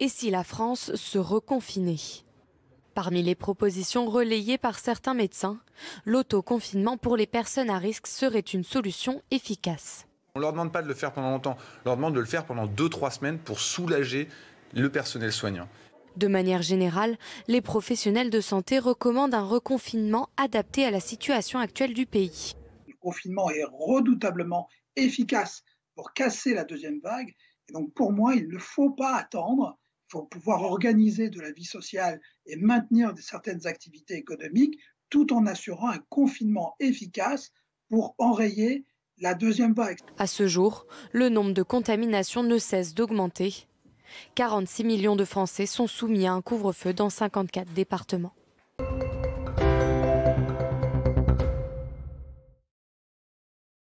et si la France se reconfinait. Parmi les propositions relayées par certains médecins, l'autoconfinement pour les personnes à risque serait une solution efficace. On ne leur demande pas de le faire pendant longtemps, on leur demande de le faire pendant 2-3 semaines pour soulager le personnel soignant. De manière générale, les professionnels de santé recommandent un reconfinement adapté à la situation actuelle du pays. Le confinement est redoutablement efficace pour casser la deuxième vague. donc pour moi, il ne faut pas attendre pour pouvoir organiser de la vie sociale et maintenir certaines activités économiques, tout en assurant un confinement efficace pour enrayer la deuxième vague. À ce jour, le nombre de contaminations ne cesse d'augmenter. 46 millions de Français sont soumis à un couvre-feu dans 54 départements.